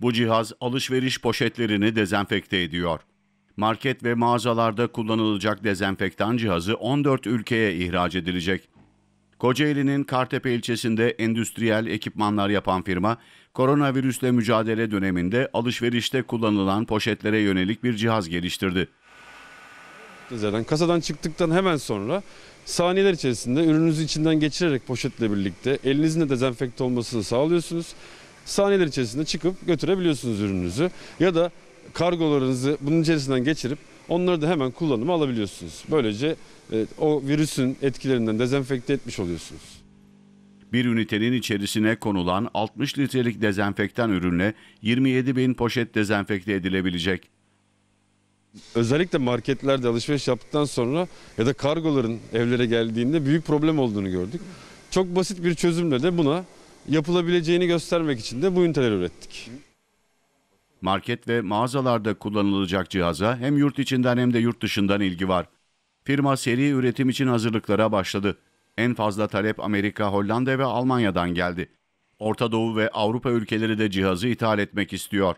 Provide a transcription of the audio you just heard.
Bu cihaz alışveriş poşetlerini dezenfekte ediyor. Market ve mağazalarda kullanılacak dezenfektan cihazı 14 ülkeye ihraç edilecek. Kocaeli'nin Kartepe ilçesinde endüstriyel ekipmanlar yapan firma, koronavirüsle mücadele döneminde alışverişte kullanılan poşetlere yönelik bir cihaz geliştirdi. Zaten kasadan çıktıktan hemen sonra saniyeler içerisinde ürününüzü içinden geçirerek poşetle birlikte elinizin de dezenfekte olmasını sağlıyorsunuz saniyeler içerisinde çıkıp götürebiliyorsunuz ürününüzü. Ya da kargolarınızı bunun içerisinden geçirip onları da hemen kullanıma alabiliyorsunuz. Böylece e, o virüsün etkilerinden dezenfekte etmiş oluyorsunuz. Bir ünitenin içerisine konulan 60 litrelik dezenfektan ürünle 27 bin poşet dezenfekte edilebilecek. Özellikle marketlerde alışveriş yaptıktan sonra ya da kargoların evlere geldiğinde büyük problem olduğunu gördük. Çok basit bir çözümle de buna yapılabileceğini göstermek için de bu üniteleri ürettik. Market ve mağazalarda kullanılacak cihaza hem yurt içinden hem de yurt dışından ilgi var. Firma seri üretim için hazırlıklara başladı. En fazla talep Amerika, Hollanda ve Almanya'dan geldi. Orta Doğu ve Avrupa ülkeleri de cihazı ithal etmek istiyor.